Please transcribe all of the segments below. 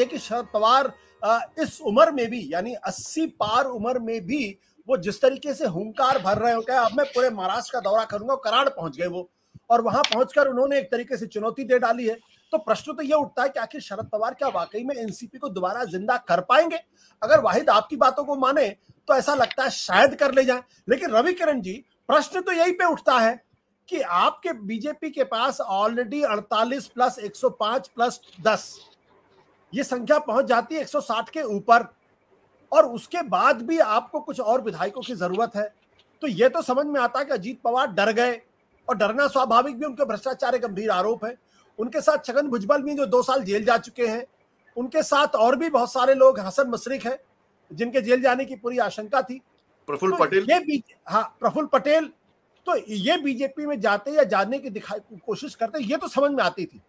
एक शरद पवार इस उम्र में भी यानी अस्सी पार उम्र में भी वो जिस तरीके से हुंकार भर रहे हो क्या अब मैं पूरे महाराष्ट्र का दौरा करूंगा कराड़ पहुंच गए वो और वहां पहुंचकर उन्होंने एक तरीके से चुनौती दे डाली है तो प्रश्न तो ये उठता है कि आखिर शरद पवार क्या वाकई में एनसीपी को दोबारा जिंदा कर पाएंगे अगर वाहिद आपकी बातों को माने तो ऐसा लगता है शायद कर ले जाए लेकिन रवि किरण जी प्रश्न तो यही पे उठता है कि आपके बीजेपी के पास ऑलरेडी 48 प्लस 105 प्लस 10 ये संख्या पहुंच जाती है 160 के ऊपर और उसके बाद भी आपको कुछ और विधायकों की जरूरत है तो ये तो समझ में आता है कि अजीत पवार डर गए और डरना स्वाभाविक भी उनके भ्रष्टाचार गंभीर आरोप है उनके साथ छगन भुजबल भी जो दो साल जेल जा चुके हैं उनके साथ और भी बहुत सारे लोग हसन मशरक है जिनके जेल जाने की पूरी आशंका थी प्रफुल तो पटेल ये हाँ प्रफुल्ल पटेल तो ये बीजेपी में जाते या जाने की दिखाई कोशिश करते ये तो समझ में आती थी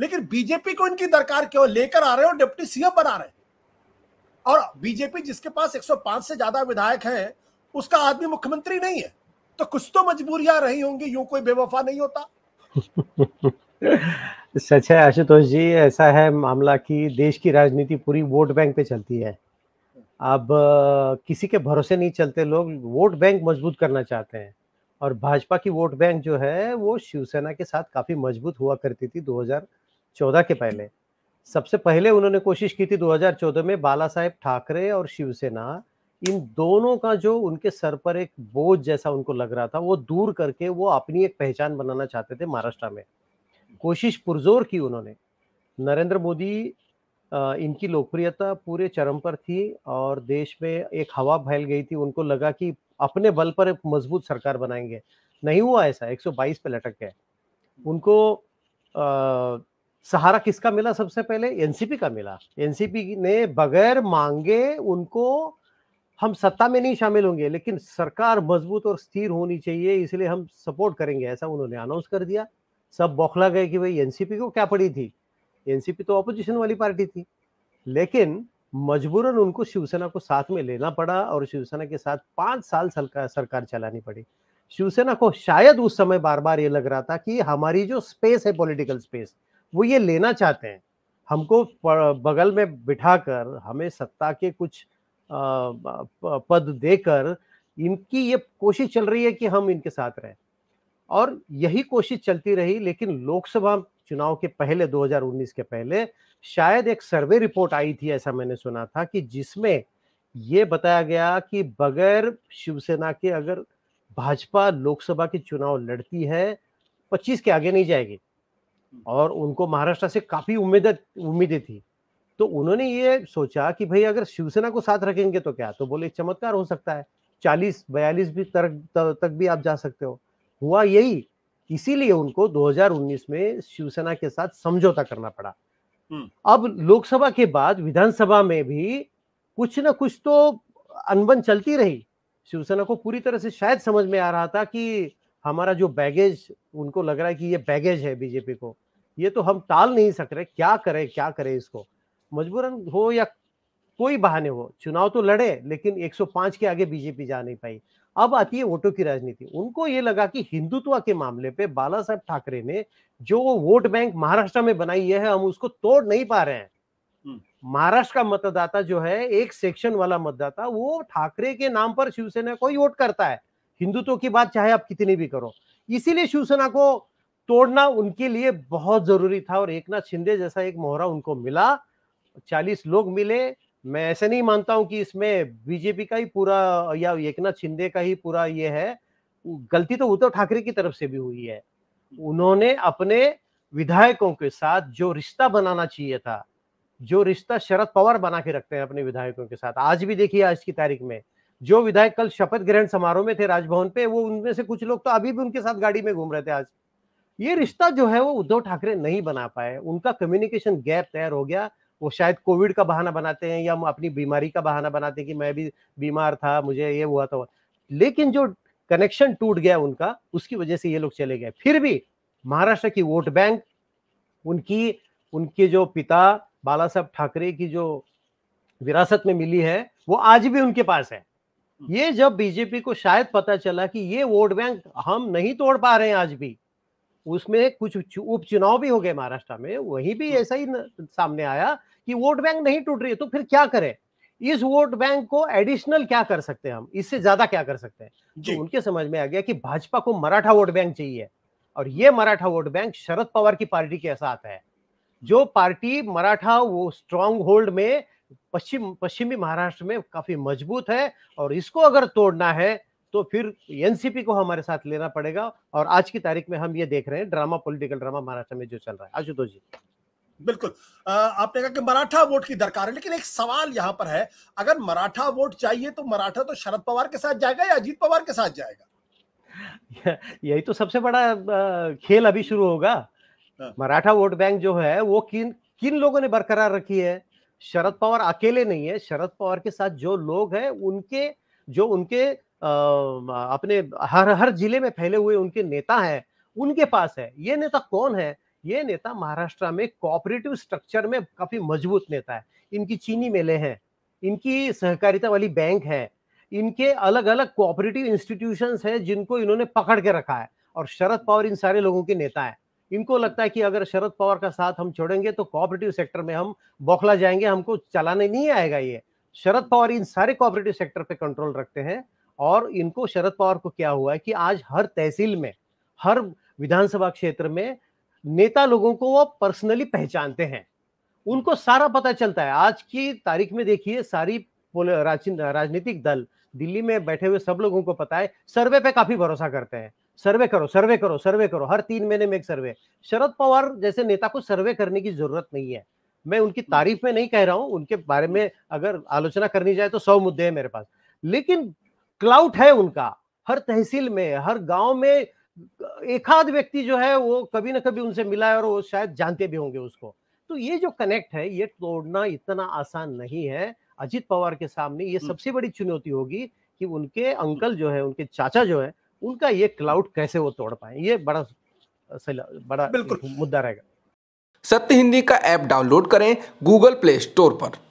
लेकिन बीजेपी को इनकी दरकार क्यों लेकर आ रहे हो डिप्टी सीएम बना रहे और बीजेपी जिसके पास 105 से ज्यादा विधायक हैं उसका आदमी मुख्यमंत्री नहीं है तो कुछ तो मजबूरियां रही होंगी यूं कोई बेवफा नहीं होता सच है आशुतोष जी ऐसा है मामला कि देश की राजनीति पूरी वोट बैंक पे चलती है अब किसी के भरोसे नहीं चलते लोग वोट बैंक मजबूत करना चाहते हैं और भाजपा की वोट बैंक जो है वो शिवसेना के साथ काफी मजबूत हुआ करती थी चौदह के पहले सबसे पहले उन्होंने कोशिश की थी 2014 में बाला साहेब ठाकरे और शिवसेना इन दोनों का जो उनके सर पर एक बोझ जैसा उनको लग रहा था वो दूर करके वो अपनी एक पहचान बनाना चाहते थे महाराष्ट्र में कोशिश पुरजोर की उन्होंने नरेंद्र मोदी इनकी लोकप्रियता पूरे चरम पर थी और देश में एक हवा फैल गई थी उनको लगा कि अपने बल पर एक मजबूत सरकार बनाएंगे नहीं हुआ ऐसा 122 पे लटक गए उनको आ, सहारा किसका मिला सबसे पहले एनसीपी का मिला एनसीपी ने बगैर मांगे उनको हम सत्ता में नहीं शामिल होंगे लेकिन सरकार मजबूत और स्थिर होनी चाहिए इसलिए हम सपोर्ट करेंगे ऐसा उन्होंने अनाउंस कर दिया सब बौखला गए कि भाई एनसीपी को क्या पड़ी थी एनसीपी तो अपोजिशन वाली पार्टी थी लेकिन मजबूरन उनको शिवसेना को साथ में लेना पड़ा और शिवसेना के साथ पांच साल सरकार चलानी पड़ी शिवसेना को शायद उस समय बार बार ये लग रहा था कि हमारी जो स्पेस है पॉलिटिकल स्पेस वो ये लेना चाहते हैं हमको बगल में बिठाकर हमें सत्ता के कुछ पद देकर इनकी ये कोशिश चल रही है कि हम इनके साथ रहें और यही कोशिश चलती रही लेकिन लोकसभा चुनाव के पहले 2019 के पहले शायद एक सर्वे रिपोर्ट आई थी ऐसा मैंने सुना था कि जिसमें ये बताया गया कि बगैर शिवसेना के अगर भाजपा लोकसभा के चुनाव लड़ती है 25 के आगे नहीं जाएगी हम्म। और उनको महाराष्ट्र से काफी उम्मीद उम्मीदें थी तो उन्होंने ये सोचा कि भाई अगर शिवसेना को साथ रखेंगे तो क्या तो बोले चमत्कार हो सकता है चालीस बयालीस भी तरक तक भी आप जा सकते हो हुआ यही इसीलिए उनको 2019 में शिवसेना के साथ समझौता करना पड़ा हम्म। अब लोकसभा के बाद विधानसभा में भी कुछ ना कुछ तो अनबन चलती रही शिवसेना को पूरी तरह से शायद समझ में आ रहा था कि हमारा जो बैगेज उनको लग रहा है कि ये बैगेज है बीजेपी को ये तो हम टाल नहीं सक रहे क्या करें क्या करें इसको मजबूरन हो या कोई बहाने हो चुनाव तो लड़े लेकिन 105 के आगे बीजेपी जा नहीं पाई अब आती है वोटों की राजनीति उनको ये लगा कि हिंदुत्व के मामले पे बाला साहब ठाकरे ने जो वोट बैंक महाराष्ट्र में बनाई है हम उसको तोड़ नहीं पा रहे हैं हम्म। महाराष्ट्र का मतदाता जो है एक सेक्शन वाला मतदाता वो ठाकरे के नाम पर शिवसेना को ही वोट करता है हिंदुत्व की बात चाहे आप कितनी भी करो इसीलिए शिवसेना को तोड़ना उनके लिए बहुत जरूरी था और एक नाथ शिंदे जैसा एक मोहरा उनको मिला चालीस लोग मिले मैं ऐसे नहीं मानता हूं कि इसमें बीजेपी का ही पूरा या एक नाथ शिंदे का ही पूरा ये है गलती तो उद्धव ठाकरे की तरफ से भी हुई है उन्होंने अपने विधायकों के साथ जो रिश्ता बनाना चाहिए था जो रिश्ता शरद पवार बना के रखते हैं अपने विधायकों के साथ आज भी देखिए आज की तारीख में जो विधायक कल शपथ ग्रहण समारोह में थे राजभवन पे वो उनमें से कुछ लोग तो अभी भी उनके साथ गाड़ी में घूम रहे थे आज ये रिश्ता जो है वो उद्धव ठाकरे नहीं बना पाए उनका कम्युनिकेशन गैप तैयार हो गया वो शायद कोविड का बहाना बनाते हैं या अपनी बीमारी का बहाना बनाते हैं कि मैं भी बीमार था मुझे ये हुआ था लेकिन जो कनेक्शन टूट गया उनका उसकी वजह से ये लोग चले गए फिर भी महाराष्ट्र की वोट बैंक उनकी उनके जो पिता बाला साहब ठाकरे की जो विरासत में मिली है वो आज भी उनके पास है हम्म। ये जब बीजेपी को शायद पता चला कि ये वोट बैंक हम नहीं तोड़ पा रहे हैं आज भी उसमें कुछ उपचुनाव भी हो गए महाराष्ट्र में वहीं भी हम्म। ऐसा ही सामने आया कि वोट बैंक नहीं टूट रही है तो फिर क्या करें इस वोट बैंक को एडिशनल क्या कर सकते हैं हम इससे ज्यादा क्या कर सकते हैं तो उनके समझ में आ गया कि भाजपा को मराठा वोट बैंक चाहिए और ये मराठा वोट बैंक शरद पवार की पार्टी के साथ है जो पार्टी मराठा वो स्ट्रांग होल्ड में पश्चिम पश्चिमी महाराष्ट्र में काफी मजबूत है और इसको अगर तोड़ना है तो फिर एनसीपी को हमारे साथ लेना पड़ेगा और आज की तारीख में हम ये देख रहे हैं ड्रामा पॉलिटिकल ड्रामा महाराष्ट्र में जो चल रहा है आशुतोष जी बिल्कुल आपने कहा कि मराठा वोट की दरकार है लेकिन एक सवाल यहाँ पर है अगर मराठा वोट चाहिए तो मराठा तो शरद पवार के साथ जाएगा या अजीत पवार के साथ जाएगा यही तो सबसे बड़ा खेल अभी शुरू होगा हाँ। मराठा वोट बैंक जो है वो किन किन लोगों ने बरकरार रखी है शरद पवार अकेले नहीं है शरद पवार के साथ जो लोग हैं उनके जो उनके आ, अपने हर हर जिले में फैले हुए उनके नेता हैं उनके पास है ये नेता कौन है ये नेता महाराष्ट्र में कोऑपरेटिव स्ट्रक्चर में काफी मजबूत नेता है इनकी चीनी मेले हैं इनकी सहकारिता वाली बैंक है इनके अलग अलग कोऑपरेटिव इंस्टीट्यूशंस हैं जिनको इन्होंने पकड़ के रखा है और शरद पवार इन सारे लोगों के नेता है इनको लगता है कि अगर शरद पवार का साथ हम छोड़ेंगे तो कोऑपरेटिव सेक्टर में हम बौखला जाएंगे हमको चलाने नहीं आएगा ये शरद पवार इन सारे कोऑपरेटिव सेक्टर पे कंट्रोल रखते हैं और इनको शरद पवार को क्या हुआ है कि आज हर तहसील में हर विधानसभा क्षेत्र में नेता लोगों को वो पर्सनली पहचानते हैं उनको सारा पता चलता है आज की तारीख में देखिए सारी राजनीतिक दल दिल्ली में बैठे हुए सब लोगों को पता है सर्वे पे काफी भरोसा करते हैं सर्वे करो सर्वे करो सर्वे करो हर तीन महीने में एक सर्वे शरद पवार जैसे नेता को सर्वे करने की जरूरत नहीं है मैं उनकी हम्म। तारीफ में नहीं कह रहा हूं उनके बारे में अगर आलोचना करनी जाए तो सौ मुद्दे हैं मेरे पास लेकिन क्लाउट है उनका हर तहसील में हर गांव में एकाध व्यक्ति जो है वो कभी ना कभी उनसे मिला है और वो शायद जानते भी होंगे उसको तो ये जो कनेक्ट है ये तोड़ना इतना आसान नहीं है अजित पवार के सामने ये हम्म। सबसे बड़ी चुनौती होगी कि उनके अंकल जो है उनके चाचा जो है उनका ये क्लाउड कैसे वो तोड़ पाए ये बड़ा बड़ा मुद्दा रहेगा सत्य हिंदी का ऐप डाउनलोड करें गूगल प्ले स्टोर पर